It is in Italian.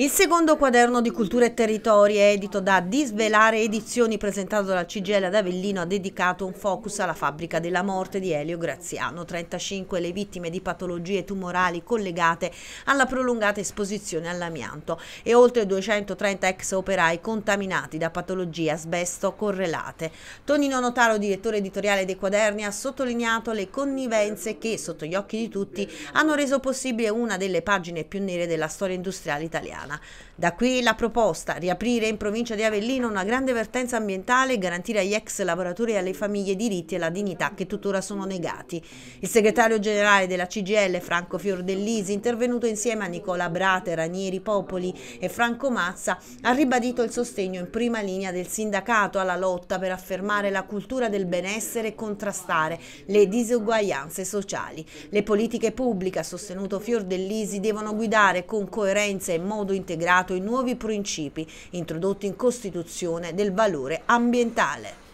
Il secondo quaderno di cultura e territori edito da Disvelare Edizioni presentato dalla CGL ad Avellino ha dedicato un focus alla fabbrica della morte di Elio Graziano. 35 le vittime di patologie tumorali collegate alla prolungata esposizione all'amianto e oltre 230 ex operai contaminati da patologie asbesto correlate. Tonino Notaro, direttore editoriale dei quaderni, ha sottolineato le connivenze che, sotto gli occhi di tutti, hanno reso possibile una delle pagine più nere della storia industriale italiana. Toscana. Da qui la proposta, riaprire in provincia di Avellino una grande vertenza ambientale e garantire agli ex lavoratori e alle famiglie i diritti e la dignità che tuttora sono negati. Il segretario generale della CGL, Franco Fiordellisi, intervenuto insieme a Nicola Brate, Ranieri Popoli e Franco Mazza, ha ribadito il sostegno in prima linea del sindacato alla lotta per affermare la cultura del benessere e contrastare le disuguaglianze sociali. Le politiche pubbliche, ha sostenuto Fiordellisi, devono guidare con coerenza e modo integrato i nuovi principi introdotti in Costituzione del valore ambientale.